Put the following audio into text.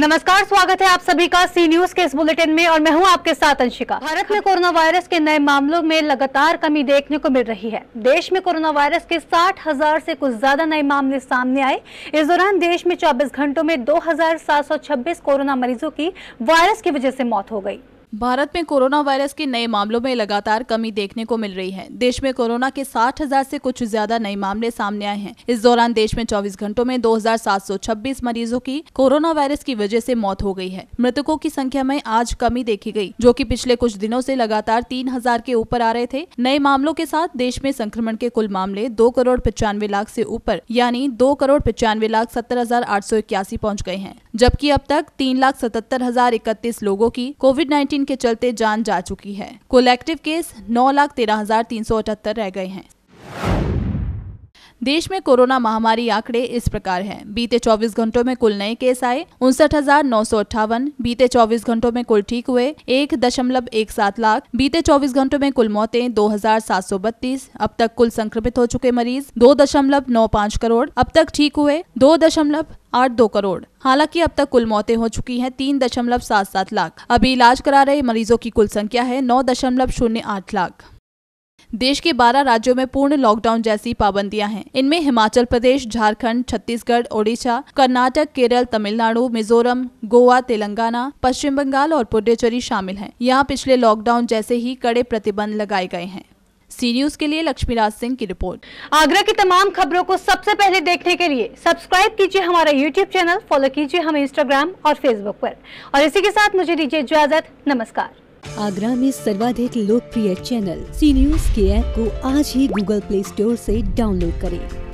नमस्कार स्वागत है आप सभी का सी न्यूज के इस बुलेटिन में और मैं हूं आपके साथ अंशिका भारत हाँ। में कोरोना वायरस के नए मामलों में लगातार कमी देखने को मिल रही है देश में कोरोना वायरस के साठ हजार से कुछ ज्यादा नए मामले सामने आए इस दौरान देश में 24 घंटों में 2,726 कोरोना मरीजों की वायरस की वजह से मौत हो गई भारत में कोरोना वायरस के नए मामलों में लगातार कमी देखने को मिल रही है देश में कोरोना के 60,000 से कुछ ज्यादा नए मामले सामने आए हैं इस दौरान देश में 24 घंटों में 2,726 मरीजों की कोरोना वायरस की वजह से मौत हो गई है मृतकों की संख्या में आज कमी देखी गई जो कि पिछले कुछ दिनों से लगातार तीन के ऊपर आ रहे थे नए मामलों के साथ देश में संक्रमण के कुल मामले दो करोड़ पचानवे लाख ऐसी ऊपर यानी दो करोड़ पचानवे लाख सत्तर हजार आठ सौ इक्यासी पहुँच गए हैं जबकि अब तक तीन लाख सतहत्तर हजार इकतीस लोगों की कोविड नाइन्टीन मशीन के चलते जान जा चुकी है कुल एक्टिव केस नौ लाख तेरह हजार तीन सौ अठहत्तर रह गए हैं देश में कोरोना महामारी आंकड़े इस प्रकार हैं बीते 24 घंटों में कुल नए केस आए उनसठ बीते 24 घंटों में कुल ठीक हुए एक दशमलव एक सात लाख बीते 24 घंटों में कुल मौतें दो अब तक कुल संक्रमित हो चुके मरीज दो दशमलव नौ पाँच करोड़ अब तक ठीक हुए दो दशमलव आठ दो करोड़ हालांकि अब तक कुल मौतें हो चुकी हैं तीन दशमलव सात सात लाख अभी इलाज करा रहे मरीजों की कुल संख्या है नौ दशमलव शून्य आठ लाख देश के 12 राज्यों में पूर्ण लॉकडाउन जैसी पाबंदियां हैं इनमें हिमाचल प्रदेश झारखंड, छत्तीसगढ़ ओडिशा कर्नाटक केरल तमिलनाडु मिजोरम गोवा तेलंगाना पश्चिम बंगाल और पुडुचेरी शामिल हैं। यहाँ पिछले लॉकडाउन जैसे ही कड़े प्रतिबंध लगाए गए हैं सी न्यूज के लिए लक्ष्मीराज सिंह की रिपोर्ट आगरा की तमाम खबरों को सबसे पहले देखने के लिए सब्सक्राइब कीजिए हमारा यूट्यूब चैनल फॉलो कीजिए हमें इंस्टाग्राम और फेसबुक पर और इसी के साथ मुझे दीजिए इजाजत नमस्कार आगरा में सर्वाधिक लोकप्रिय चैनल सी न्यूज के ऐप को आज ही गूगल प्ले स्टोर ऐसी डाउनलोड करें